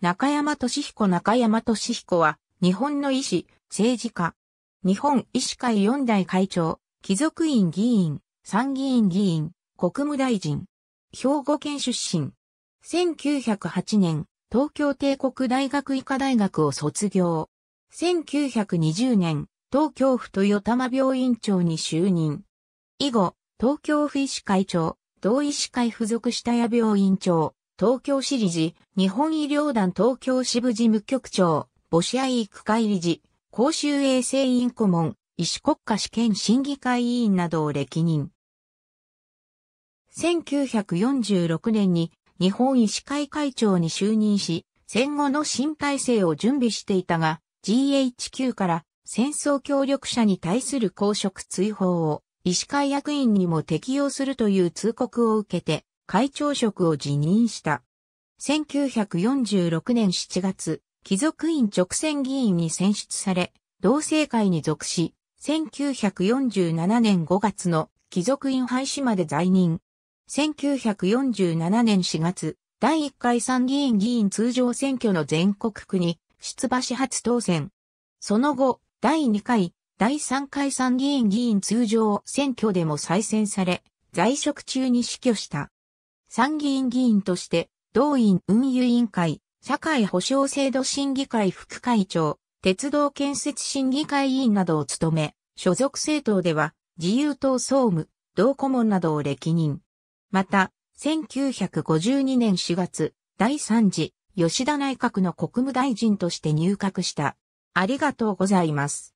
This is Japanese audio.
中山俊彦中山俊彦は、日本の医師、政治家。日本医師会四大会長、貴族院議員、参議院議員、国務大臣。兵庫県出身。1908年、東京帝国大学医科大学を卒業。1920年、東京府豊玉病院長に就任。以後、東京府医師会長、同医師会附属下屋病院長。東京市理事、日本医療団東京支部事務局長、母子愛育会理事、公衆衛生委員顧問、医師国家試験審議会委員などを歴任。1946年に日本医師会会長に就任し、戦後の新体制を準備していたが、GHQ から戦争協力者に対する公職追放を医師会役員にも適用するという通告を受けて、会長職を辞任した。1946年7月、貴族院直選議員に選出され、同政会に属し、1947年5月の貴族院廃止まで在任。1947年4月、第1回参議院議員通常選挙の全国区に出馬し初当選。その後、第2回、第3回参議院議員通常選挙でも再選され、在職中に死去した。参議院議員として、同院運輸委員会、社会保障制度審議会副会長、鉄道建設審議会委員などを務め、所属政党では、自由党総務、同顧問などを歴任。また、1952年4月、第3次、吉田内閣の国務大臣として入閣した。ありがとうございます。